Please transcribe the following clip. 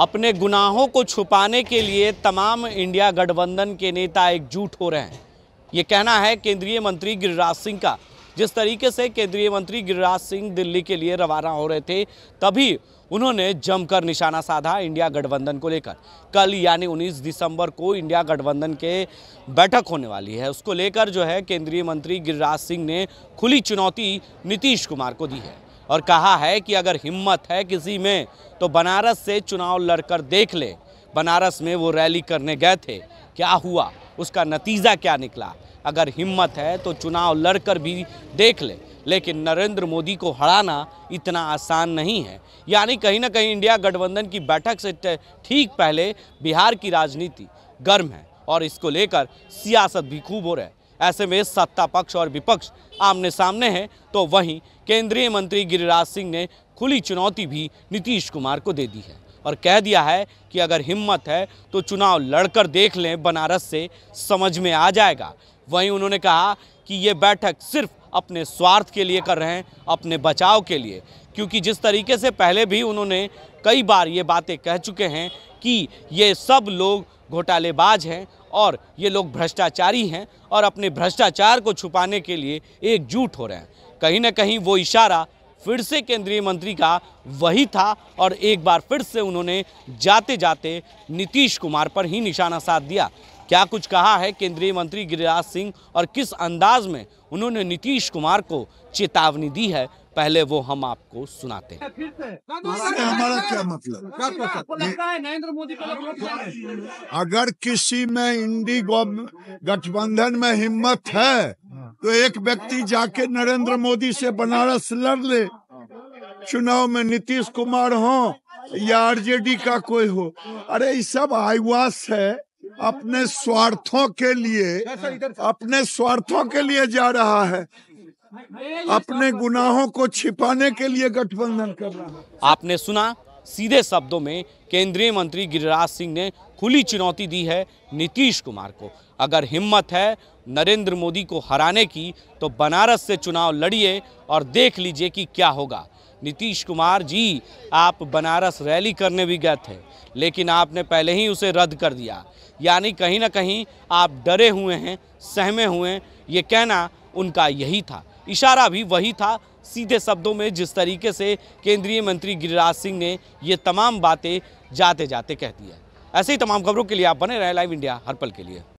अपने गुनाहों को छुपाने के लिए तमाम इंडिया गठबंधन के नेता एकजुट हो रहे हैं ये कहना है केंद्रीय मंत्री गिरिराज सिंह का जिस तरीके से केंद्रीय मंत्री गिरिराज सिंह दिल्ली के लिए रवाना हो रहे थे तभी उन्होंने जमकर निशाना साधा इंडिया गठबंधन को लेकर कल यानी 19 दिसंबर को इंडिया गठबंधन के बैठक होने वाली है उसको लेकर जो है केंद्रीय मंत्री गिरिराज सिंह ने खुली चुनौती नीतीश कुमार को दी है और कहा है कि अगर हिम्मत है किसी में तो बनारस से चुनाव लड़कर देख ले बनारस में वो रैली करने गए थे क्या हुआ उसका नतीजा क्या निकला अगर हिम्मत है तो चुनाव लड़कर भी देख ले लेकिन नरेंद्र मोदी को हराना इतना आसान नहीं है यानी कहीं ना कहीं इंडिया गठबंधन की बैठक से ठीक पहले बिहार की राजनीति गर्म है और इसको लेकर सियासत भी खूब हो रहा है ऐसे में सत्ता पक्ष और विपक्ष आमने सामने हैं तो वहीं केंद्रीय मंत्री गिरिराज सिंह ने खुली चुनौती भी नीतीश कुमार को दे दी है और कह दिया है कि अगर हिम्मत है तो चुनाव लड़कर देख लें बनारस से समझ में आ जाएगा वहीं उन्होंने कहा कि ये बैठक सिर्फ अपने स्वार्थ के लिए कर रहे हैं अपने बचाव के लिए क्योंकि जिस तरीके से पहले भी उन्होंने कई बार ये बातें कह चुके हैं कि ये सब लोग घोटालेबाज हैं और ये लोग भ्रष्टाचारी हैं और अपने भ्रष्टाचार को छुपाने के लिए एकजुट हो रहे हैं कहीं ना कहीं वो इशारा फिर से केंद्रीय मंत्री का वही था और एक बार फिर से उन्होंने जाते जाते नीतीश कुमार पर ही निशाना साध दिया क्या कुछ कहा है केंद्रीय मंत्री गिरिराज सिंह और किस अंदाज में उन्होंने नीतीश कुमार को चेतावनी दी है पहले वो हम आपको सुनाते हैं हमारा क्या मतलब नरेंद्र मोदी मतलब? अगर किसी में इंडी गठबंधन में हिम्मत है तो एक व्यक्ति जाके नरेंद्र मोदी से बनारस लड़ ले चुनाव में नीतीश कुमार हो या आरजेडी का कोई हो अरे ये सब आईवास है अपने स्वार्थों के लिए अपने स्वार्थों के लिए जा रहा है अपने गुनाहों को छिपाने के लिए गठबंधन कर रहा है आपने सुना सीधे शब्दों में केंद्रीय मंत्री गिरिराज सिंह ने खुली चुनौती दी है नीतीश कुमार को अगर हिम्मत है नरेंद्र मोदी को हराने की तो बनारस से चुनाव लड़िए और देख लीजिए कि क्या होगा नीतीश कुमार जी आप बनारस रैली करने भी गए थे लेकिन आपने पहले ही उसे रद्द कर दिया यानी कहीं ना कहीं आप डरे हुए हैं सहमे हुए हैं ये कहना उनका यही था इशारा भी वही था सीधे शब्दों में जिस तरीके से केंद्रीय मंत्री गिरिराज सिंह ने ये तमाम बातें जाते जाते कह दी है ऐसे ही तमाम खबरों के लिए आप बने रहें लाइव इंडिया हर पल के लिए